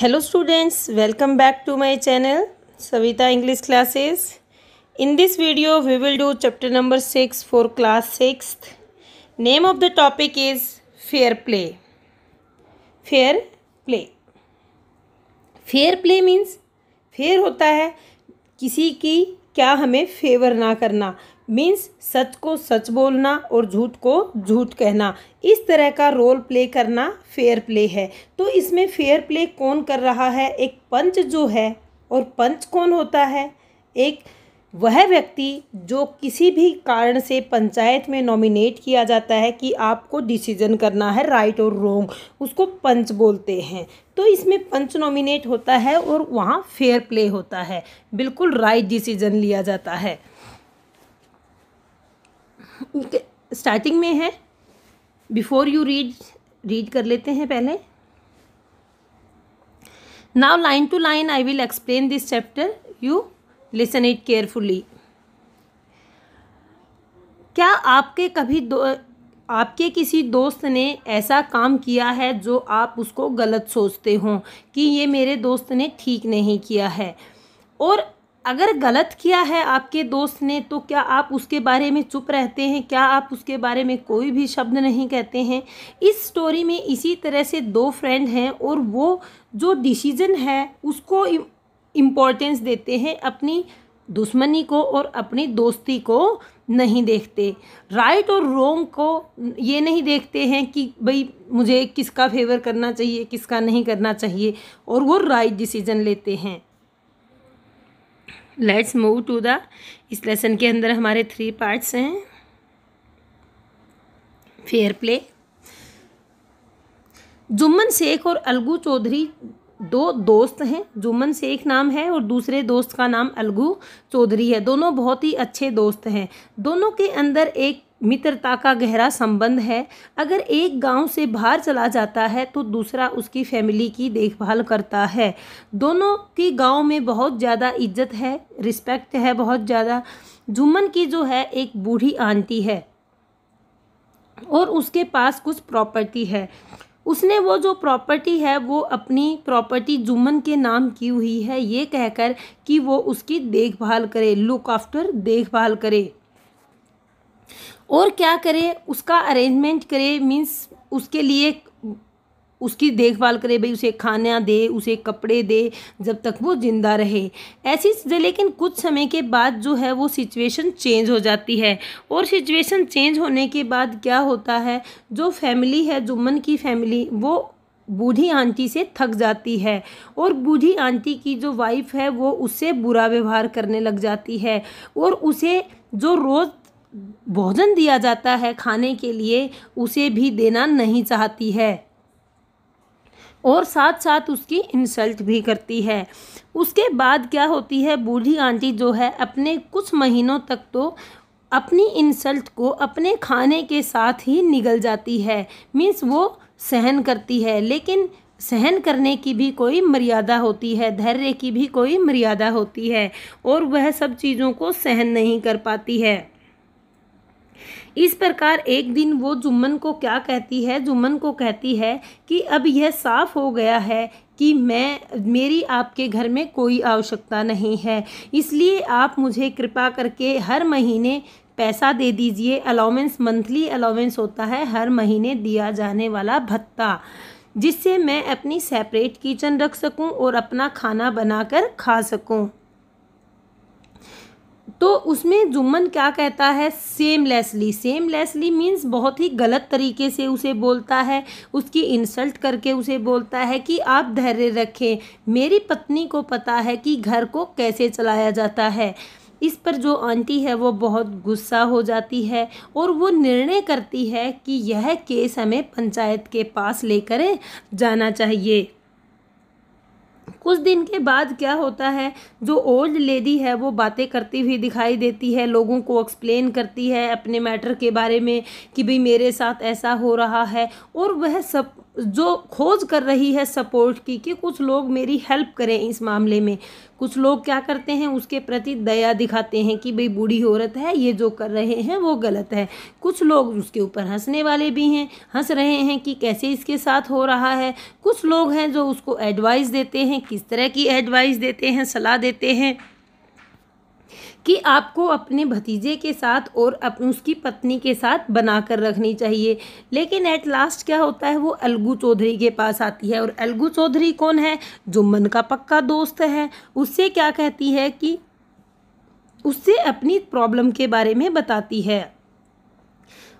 hello students welcome back to my channel Savita English classes in this video we will do chapter number six for class six name of the topic is fair play fair play fair play means fair होता है किसी की क्या हमें favour ना करना means सच को सच बोलना और झूठ को झूठ कहना इस तरह का रोल प्ले करना फेयर प्ले है तो इसमें फेयर प्ले कौन कर रहा है एक पंच जो है और पंच कौन होता है एक वह व्यक्ति जो किसी भी कारण से पंचायत में नॉमिनेट किया जाता है कि आपको डिसीजन करना है राइट और रोंग उसको पंच बोलते हैं तो इसमें पंच नॉमिनेट होता है और वहाँ फेयर प्ले होता है बिल्कुल राइट डिसीजन लिया जाता है स्टार्टिंग में है बिफोर यू रीड रीड कर लेते हैं पहले now line to line I will explain this chapter you listen it carefully क्या आपके कभी दो आपके किसी दोस्त ने ऐसा काम किया है जो आप उसको गलत सोचते हो कि ये मेरे दोस्त ने ठीक नहीं किया है और अगर गलत किया है आपके दोस्त ने तो क्या आप उसके बारे में चुप रहते हैं क्या आप उसके बारे में कोई भी शब्द नहीं कहते हैं इस स्टोरी में इसी तरह से दो फ्रेंड हैं और वो जो डिसीज़न है उसको इम्पोर्टेंस देते हैं अपनी दुश्मनी को और अपनी दोस्ती को नहीं देखते राइट और रोंग को ये नहीं देखते हैं कि भाई मुझे किसका फेवर करना चाहिए किसका नहीं करना चाहिए और वो राइट डिसीज़न लेते हैं लेट्स मूव टू द इस लेसन के अंदर हमारे थ्री पार्ट्स हैं फेयर प्ले जुम्मन शेख और अलगू चौधरी दो दोस्त हैं जुम्मन शेख नाम है और दूसरे दोस्त का नाम अलगू चौधरी है दोनों बहुत ही अच्छे दोस्त हैं दोनों के अंदर एक मित्रता का गहरा संबंध है अगर एक गांव से बाहर चला जाता है तो दूसरा उसकी फैमिली की देखभाल करता है दोनों की गांव में बहुत ज़्यादा इज्जत है रिस्पेक्ट है बहुत ज़्यादा जुम्मन की जो है एक बूढ़ी आंटी है और उसके पास कुछ प्रॉपर्टी है उसने वो जो प्रॉपर्टी है वो अपनी प्रॉपर्टी जुम्मन के नाम की हुई है ये कहकर कि वो उसकी देखभाल करे लुक आफ्टर देखभाल करे और क्या करे उसका अरेंजमेंट करे मीन्स उसके लिए उसकी देखभाल करे भाई उसे खाना दे उसे कपड़े दे जब तक वो ज़िंदा रहे ऐसी लेकिन कुछ समय के बाद जो है वो सिचुएशन चेंज हो जाती है और सिचुएशन चेंज होने के बाद क्या होता है जो फैमिली है जुम्मन की फैमिली वो बूढ़ी आंटी से थक जाती है और बूढ़ी आंटी की जो वाइफ है वो उससे बुरा व्यवहार करने लग जाती है और उसे जो रोज़ भोजन दिया जाता है खाने के लिए उसे भी देना नहीं चाहती है और साथ साथ उसकी इंसल्ट भी करती है उसके बाद क्या होती है बूढ़ी आंटी जो है अपने कुछ महीनों तक तो अपनी इंसल्ट को अपने खाने के साथ ही निगल जाती है मीन्स वो सहन करती है लेकिन सहन करने की भी कोई मर्यादा होती है धैर्य की भी कोई मर्यादा होती है और वह सब चीज़ों को सहन नहीं कर पाती है इस प्रकार एक दिन वो जुम्मन को क्या कहती है जुम्मन को कहती है कि अब यह साफ़ हो गया है कि मैं मेरी आपके घर में कोई आवश्यकता नहीं है इसलिए आप मुझे कृपा करके हर महीने पैसा दे दीजिए अलाउंस मंथली अलाउंस होता है हर महीने दिया जाने वाला भत्ता जिससे मैं अपनी सेपरेट किचन रख सकूं और अपना खाना बनाकर खा सकूं तो उसमें जुम्मन क्या कहता है सेमलेसली सेमलेसली मीन्स बहुत ही गलत तरीके से उसे बोलता है उसकी इंसल्ट करके उसे बोलता है कि आप धैर्य रखें मेरी पत्नी को पता है कि घर को कैसे चलाया जाता है इस पर जो आंटी है वो बहुत गुस्सा हो जाती है और वो निर्णय करती है कि यह केस हमें पंचायत के पास लेकर जाना चाहिए कुछ दिन के बाद क्या होता है जो ओल्ड लेडी है वो बातें करती हुई दिखाई देती है लोगों को एक्सप्लेन करती है अपने मैटर के बारे में कि भाई मेरे साथ ऐसा हो रहा है और वह सब जो खोज कर रही है सपोर्ट की कि कुछ लोग मेरी हेल्प करें इस मामले में कुछ लोग क्या करते हैं उसके प्रति दया दिखाते हैं कि भाई बूढ़ी औरत है ये जो कर रहे हैं वो गलत है कुछ लोग उसके ऊपर हंसने वाले भी हैं हंस रहे हैं कि कैसे इसके साथ हो रहा है कुछ लोग हैं जो उसको एडवाइस देते हैं किस तरह की एडवाइस देते हैं सलाह देते हैं कि आपको अपने भतीजे के साथ और अपनी उसकी पत्नी के साथ बना कर रखनी चाहिए लेकिन एट लास्ट क्या होता है वो अलगू चौधरी के पास आती है और अलगू चौधरी कौन है जुम्मन का पक्का दोस्त है उससे क्या कहती है कि उससे अपनी प्रॉब्लम के बारे में बताती है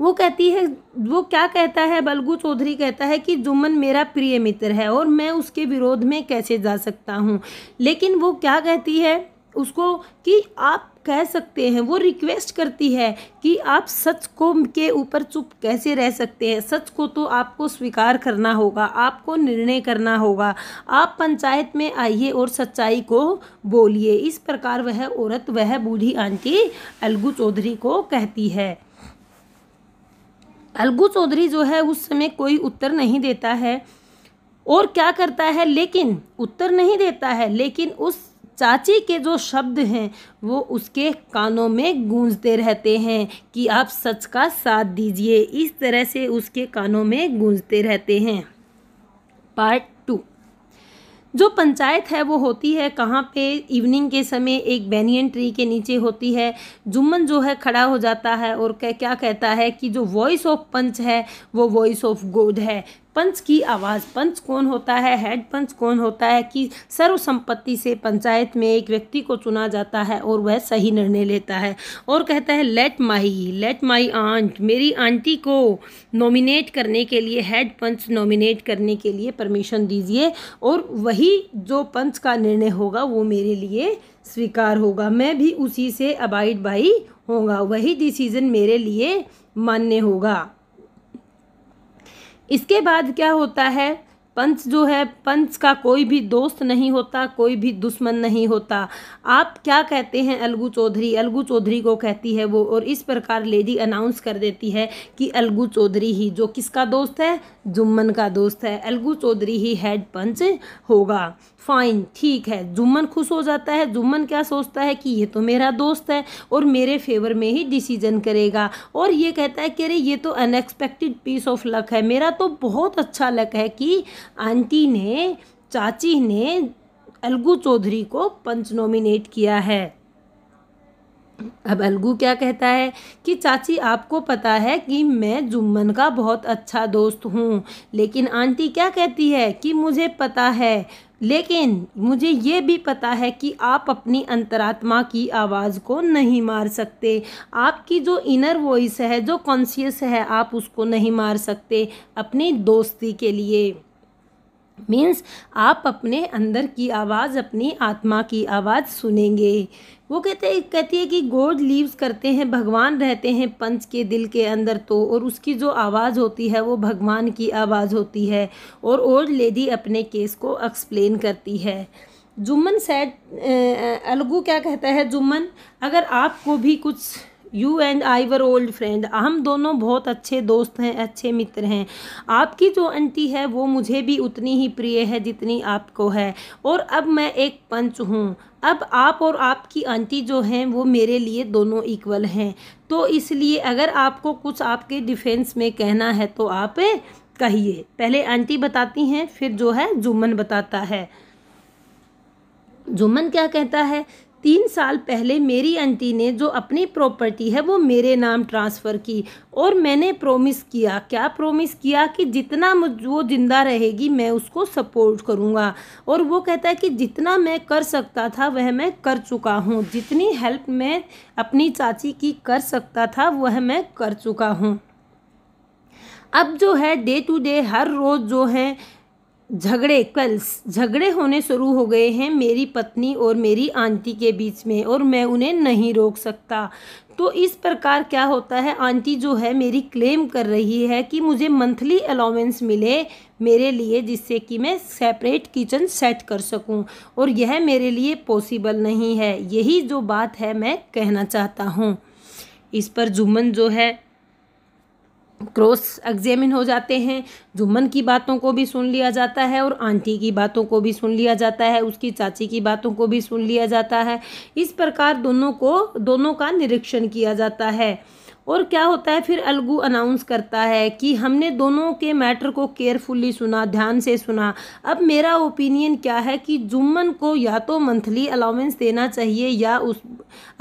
वो कहती है वो क्या कहता है बलगू चौधरी कहता है कि जुम्मन मेरा प्रिय मित्र है और मैं उसके विरोध में कैसे जा सकता हूँ लेकिन वो क्या कहती है उसको कि आप कह सकते हैं वो रिक्वेस्ट करती है कि आप सच को के ऊपर चुप कैसे रह सकते हैं सच को तो आपको स्वीकार करना होगा आपको निर्णय करना होगा आप पंचायत में आइए और सच्चाई को बोलिए इस प्रकार वह औरत वह बूढ़ी आंटी अलगू चौधरी को कहती है अलगू चौधरी जो है उस समय कोई उत्तर नहीं देता है और क्या करता है लेकिन उत्तर नहीं देता है लेकिन उस चाची के जो शब्द हैं वो उसके कानों में गूंजते रहते हैं कि आप सच का साथ दीजिए इस तरह से उसके कानों में गूंजते रहते हैं पार्ट टू जो पंचायत है वो होती है कहाँ पे इवनिंग के समय एक बैनियन ट्री के नीचे होती है जुम्मन जो है खड़ा हो जाता है और क्या क्या कहता है कि जो वॉइस ऑफ पंच है वो वॉइस ऑफ गोड है पंच की आवाज़ पंच कौन होता है हेड पंच कौन होता है कि सर्वसम्पत्ति से पंचायत में एक व्यक्ति को चुना जाता है और वह सही निर्णय लेता है और कहता है let my let my aunt मेरी आंटी को नॉमिनेट करने के लिए हेड पंच नॉमिनेट करने के लिए परमिशन दीजिए और वही जो पंच का निर्णय होगा वो मेरे लिए स्वीकार होगा मैं भी उसी से अबाइड बाई होगा वही डिसीज़न मेरे लिए मान्य होगा इसके बाद क्या होता है पंच जो है पंच का कोई भी दोस्त नहीं होता कोई भी दुश्मन नहीं होता आप क्या कहते हैं अलगू चौधरी अलगू चौधरी को कहती है वो और इस प्रकार लेडी अनाउंस कर देती है कि अलगू चौधरी ही जो किसका दोस्त है जुम्मन का दोस्त है अलगू चौधरी ही हेड पंच होगा फाइन ठीक है जुम्मन खुश हो जाता है जुम्मन क्या सोचता है कि ये तो मेरा दोस्त है और मेरे फेवर में ही डिसीजन करेगा और ये कहता है कि अरे ये तो अनएक्सपेक्टेड पीस ऑफ लक है मेरा तो बहुत अच्छा लक है कि आंटी ने चाची ने अलगू चौधरी को पंच नॉमिनेट किया है अब अलगू क्या कहता है कि चाची आपको पता है कि मैं जुम्मन का बहुत अच्छा दोस्त हूँ लेकिन आंटी क्या कहती है कि मुझे पता है लेकिन मुझे ये भी पता है कि आप अपनी अंतरात्मा की आवाज़ को नहीं मार सकते आपकी जो इनर वॉइस है जो कॉन्शियस है आप उसको नहीं मार सकते अपनी दोस्ती के लिए मीन्स आप अपने अंदर की आवाज़ अपनी आत्मा की आवाज़ सुनेंगे वो कहते हैं कहती है कि गोड लीव्स करते हैं भगवान रहते हैं पंच के दिल के अंदर तो और उसकी जो आवाज़ होती है वो भगवान की आवाज़ होती है और ओल्ड लेडी अपने केस को एक्सप्लेन करती है जुम्मन सैड अलगू क्या कहता है जुम्मन अगर आपको भी कुछ you and I were old friend हम दोनों बहुत अच्छे दोस्त हैं अच्छे मित्र हैं आपकी जो आंटी है वो मुझे भी उतनी ही प्रिय है जितनी आपको है और अब मैं एक पंच हूँ अब आप और आपकी आंटी जो हैं वो मेरे लिए दोनों इक्वल हैं तो इसलिए अगर आपको कुछ आपके डिफेंस में कहना है तो आप कहिए पहले आंटी बताती हैं फिर जो है जुम्मन बताता है जुम्मन क्या कहता है तीन साल पहले मेरी आंटी ने जो अपनी प्रॉपर्टी है वो मेरे नाम ट्रांसफ़र की और मैंने प्रोमिस किया क्या प्रोमिस किया कि जितना मुझ वो ज़िंदा रहेगी मैं उसको सपोर्ट करूँगा और वो कहता है कि जितना मैं कर सकता था वह मैं कर चुका हूँ जितनी हेल्प मैं अपनी चाची की कर सकता था वह मैं कर चुका हूँ अब जो है डे टू डे हर रोज़ जो है झगड़े कल्स झगड़े होने शुरू हो गए हैं मेरी पत्नी और मेरी आंटी के बीच में और मैं उन्हें नहीं रोक सकता तो इस प्रकार क्या होता है आंटी जो है मेरी क्लेम कर रही है कि मुझे मंथली अलाउंस मिले मेरे लिए जिससे कि मैं सेपरेट किचन सेट कर सकूं और यह मेरे लिए पॉसिबल नहीं है यही जो बात है मैं कहना चाहता हूँ इस पर जुम्मन जो है क्रॉस एग्जामिन हो जाते हैं जुम्मन की बातों को भी सुन लिया जाता है और आंटी की बातों को भी सुन लिया जाता है उसकी चाची की बातों को भी सुन लिया जाता है इस प्रकार दोनों को दोनों का निरीक्षण किया जाता है और क्या होता है फिर अलगू अनाउंस करता है कि हमने दोनों के मैटर को केयरफुली सुना ध्यान से सुना अब मेरा ओपिनियन क्या है कि जुम्मन को या तो मंथली अलाउंस देना चाहिए या उस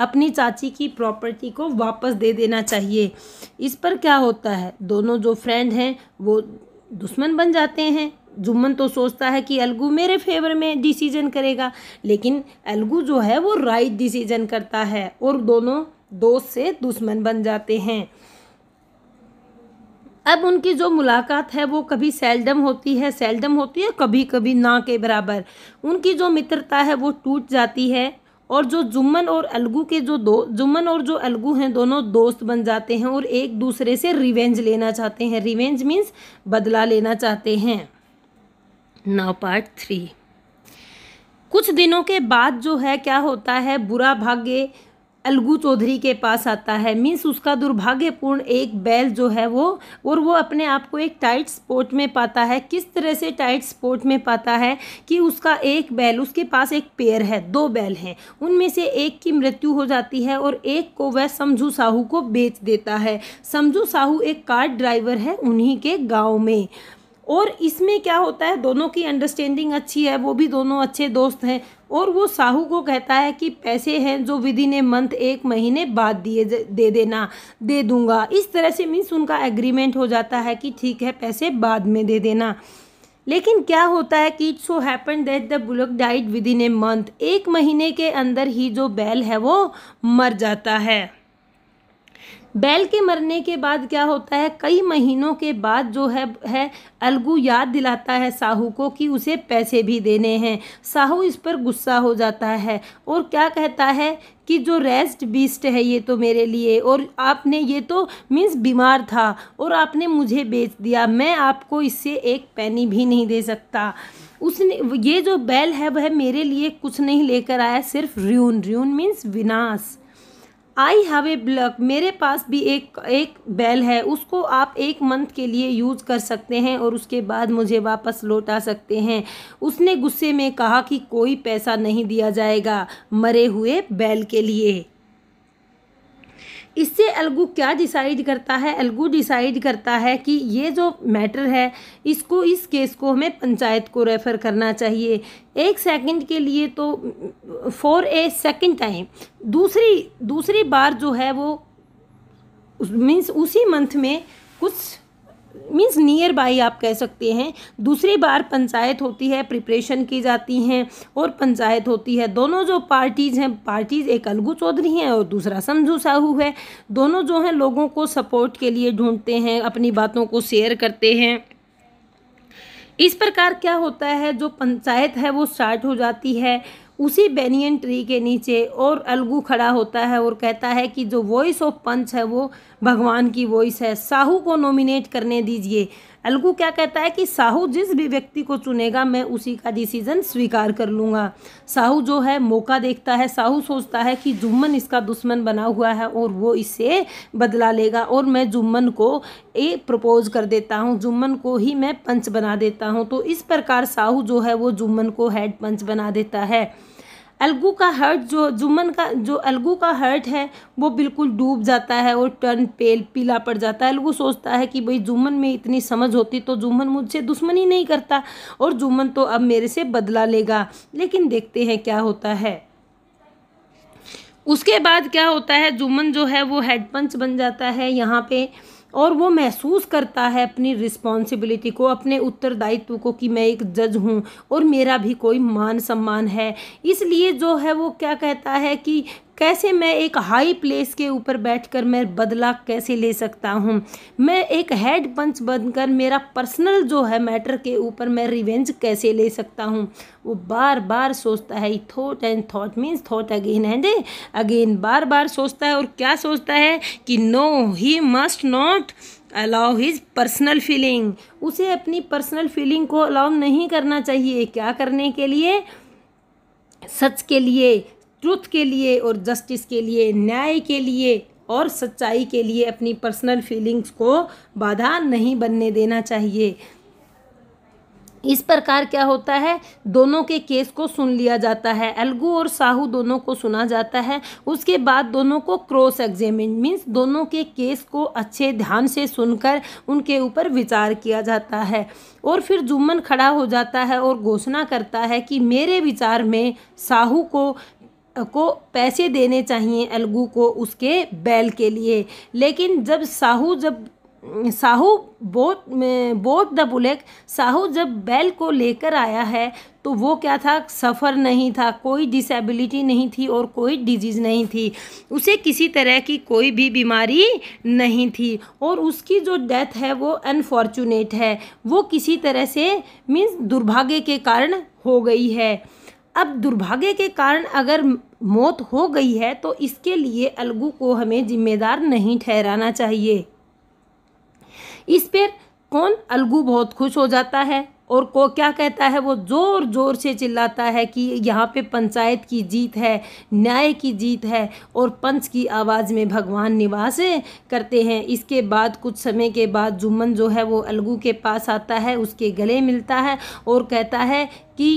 अपनी चाची की प्रॉपर्टी को वापस दे देना चाहिए इस पर क्या होता है दोनों जो फ्रेंड हैं वो दुश्मन बन जाते हैं जुम्मन तो सोचता है कि अलगू मेरे फेवर में डिसीजन करेगा लेकिन अलगू जो है वो राइट डिसीजन करता है और दोनों दोस्त से दुश्मन बन जाते हैं अब उनकी जो मुलाकात है वो कभी सेल्डम होती है सेल्डम होती है कभी कभी ना के बराबर उनकी जो मित्रता है वो टूट जाती है और जो जुम्मन और अलगू के जो दो जुम्मन और जो अलगू हैं दोनों दोस्त बन जाते हैं और एक दूसरे से रिवेंज लेना चाहते हैं रिवेंज मीन्स बदला लेना चाहते हैं नाउ पार्ट थ्री कुछ दिनों के बाद जो है क्या होता है बुरा भाग्य अलगू चौधरी के पास आता है मीन्स उसका दुर्भाग्यपूर्ण एक बैल जो है वो और वो अपने आप को एक टाइट स्पोर्ट में पाता है किस तरह से टाइट स्पोर्ट में पाता है कि उसका एक बैल उसके पास एक पेयर है दो बैल हैं उनमें से एक की मृत्यु हो जाती है और एक को वह समझू साहू को बेच देता है समझू साहू एक कार ड्राइवर है उन्हीं के गाँव में और इसमें क्या होता है दोनों की अंडरस्टैंडिंग अच्छी है वो भी दोनों अच्छे दोस्त हैं और वो साहू को कहता है कि पैसे हैं जो विधि ने मंथ एक महीने बाद दिए दे देना दे दूंगा इस तरह से मीन्स उनका एग्रीमेंट हो जाता है कि ठीक है पैसे बाद में दे देना लेकिन क्या होता है कि it so happen that the bullock died within a month एक महीने के अंदर ही जो बैल है वो मर जाता है बैल के मरने के बाद क्या होता है कई महीनों के बाद जो है है अलगू याद दिलाता है साहू को कि उसे पैसे भी देने हैं साहू इस पर गुस्सा हो जाता है और क्या कहता है कि जो रेस्ट बीस्ट है ये तो मेरे लिए और आपने ये तो मीन्स बीमार था और आपने मुझे बेच दिया मैं आपको इससे एक पैनी भी नहीं दे सकता उसने ये जो बैल है वह मेरे लिए कुछ नहीं लेकर आया सिर्फ र्यून र्यून मीन्स विनाश आई हैव ए ब्लक मेरे पास भी एक एक बैल है उसको आप एक मंथ के लिए यूज़ कर सकते हैं और उसके बाद मुझे वापस लौटा सकते हैं उसने गुस्से में कहा कि कोई पैसा नहीं दिया जाएगा मरे हुए बैल के लिए इससे अलगू क्या डिसाइड करता है अलगू डिसाइड करता है कि ये जो मैटर है इसको इस केस को हमें पंचायत को रेफ़र करना चाहिए एक सेकंड के लिए तो फॉर ए सेकंड टाइम दूसरी दूसरी बार जो है वो मीन्स उसी मंथ में कुछ मीन्स नियर बाई आप कह सकते हैं दूसरी बार पंचायत होती है प्रिपरेशन की जाती हैं और पंचायत होती है दोनों जो पार्टीज़ हैं पार्टीज़ एक अलगू चौधरी हैं और दूसरा समझू साहू है दोनों जो हैं लोगों को सपोर्ट के लिए ढूंढते हैं अपनी बातों को शेयर करते हैं इस प्रकार क्या होता है जो पंचायत है वो स्टार्ट हो जाती है उसी बेनियन ट्री के नीचे और अलगू खड़ा होता है और कहता है कि जो वॉइस ऑफ पंच है वो भगवान की वॉइस है साहू को नॉमिनेट करने दीजिए अलगू क्या कहता है कि साहू जिस भी व्यक्ति को चुनेगा मैं उसी का डिसीजन स्वीकार कर लूँगा साहू जो है मौका देखता है साहू सोचता है कि जुम्मन इसका दुश्मन बना हुआ है और वो इससे बदला लेगा और मैं जुम्मन को ए प्रपोज कर देता हूँ जुम्मन को ही मैं पंच बना देता हूँ तो इस प्रकार साहू जो है वो जुम्मन को हेड पंच बना देता है अलगू का हर्ट जो जुम्मन का जो अलगू का हर्ट है वो बिल्कुल डूब जाता है और टर्न पेल पीला पड़ जाता है अलगू सोचता है कि भाई जुम्मन में इतनी समझ होती तो जुम्मन मुझसे दुश्मनी नहीं करता और जुम्मन तो अब मेरे से बदला लेगा लेकिन देखते हैं क्या होता है उसके बाद क्या होता है जुम्मन जो है वो हेडपंच बन जाता है यहाँ पे और वो महसूस करता है अपनी रिस्पॉन्सिबिलिटी को अपने उत्तरदायित्व को कि मैं एक जज हूँ और मेरा भी कोई मान सम्मान है इसलिए जो है वो क्या कहता है कि कैसे मैं एक हाई प्लेस के ऊपर बैठकर मैं बदला कैसे ले सकता हूँ मैं एक हेड पंच बनकर मेरा पर्सनल जो है मैटर के ऊपर मैं रिवेंज कैसे ले सकता हूँ वो बार बार सोचता है thought and thought means thought again and again बार बार सोचता है और क्या सोचता है कि no he must not allow his personal feeling उसे अपनी पर्सनल फीलिंग को अलाउ नहीं करना चाहिए क्या करने के लिए सच के लिए ट्रूथ के लिए और जस्टिस के लिए न्याय के लिए और सच्चाई के लिए अपनी पर्सनल फीलिंग्स को बाधा नहीं बनने देना चाहिए इस प्रकार क्या होता है दोनों के केस को सुन लिया जाता है अलगू और साहू दोनों को सुना जाता है उसके बाद दोनों को क्रॉस एग्जामिन मीन्स दोनों के केस को अच्छे ध्यान से सुनकर उनके ऊपर विचार किया जाता है और फिर जुम्मन खड़ा हो जाता है और घोषणा करता है कि मेरे विचार में साहू को को पैसे देने चाहिए अलगू को उसके बैल के लिए लेकिन जब साहू जब Sahu bought bought the bullock Sahu जब बैल को लेकर आया है तो वो क्या था सफ़र नहीं था कोई डिसेबिलिटी नहीं थी और कोई डिजीज़ नहीं थी उसे किसी तरह की कोई भी बीमारी नहीं थी और उसकी जो डेथ है वो अनफॉर्चुनेट है वो किसी तरह से मीन्स दुर्भाग्य के कारण हो गई है अब दुर्भाग्य के कारण अगर मौत हो गई है तो इसके लिए अलगू को हमें जिम्मेदार नहीं ठहराना चाहिए इस पर कौन अलगू बहुत खुश हो जाता है और को क्या कहता है वो ज़ोर ज़ोर से चिल्लाता है कि यहाँ पे पंचायत की जीत है न्याय की जीत है और पंच की आवाज़ में भगवान निवास करते हैं इसके बाद कुछ समय के बाद जुम्मन जो है वो अलगू के पास आता है उसके गले मिलता है और कहता है कि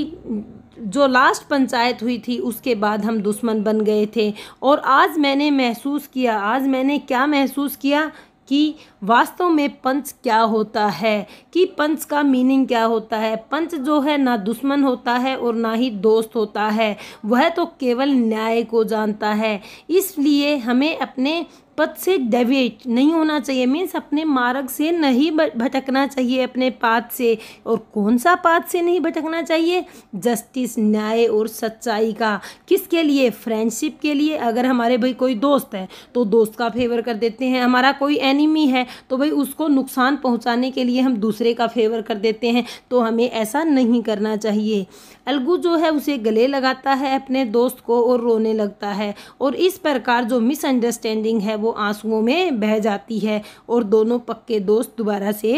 जो लास्ट पंचायत हुई थी उसके बाद हम दुश्मन बन गए थे और आज मैंने महसूस किया आज मैंने क्या महसूस किया कि वास्तव में पंच क्या होता है कि पंच का मीनिंग क्या होता है पंच जो है ना दुश्मन होता है और ना ही दोस्त होता है वह तो केवल न्याय को जानता है इसलिए हमें अपने पथ से डेविएट नहीं होना चाहिए मीन्स अपने मार्ग से नहीं भटकना चाहिए अपने पाथ से और कौन सा पाथ से नहीं भटकना चाहिए जस्टिस न्याय और सच्चाई का किसके लिए फ्रेंडशिप के लिए अगर हमारे भाई कोई दोस्त है तो दोस्त का फेवर कर देते हैं हमारा कोई एनिमी है तो भाई उसको नुकसान पहुँचाने के लिए हम दूसरे का फेवर कर देते हैं तो हमें ऐसा नहीं करना चाहिए अलगू जो है उसे गले लगाता है अपने दोस्त को और रोने लगता है और इस प्रकार जो मिसअंडरस्टैंडिंग है वो आंसुओं में बह जाती है और दोनों पक्के दोस्त दोबारा से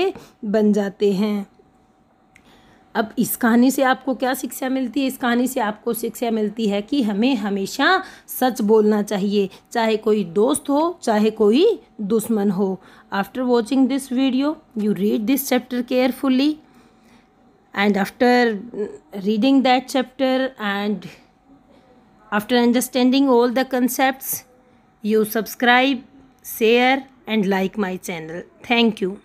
बन जाते हैं अब इस कहानी से आपको क्या शिक्षा मिलती है इस कहानी से आपको शिक्षा मिलती है कि हमें हमेशा सच बोलना चाहिए चाहे कोई दोस्त हो चाहे कोई दुश्मन हो after watching this video you read this chapter carefully and after reading that chapter and after understanding all the concepts you subscribe share and like my channel thank you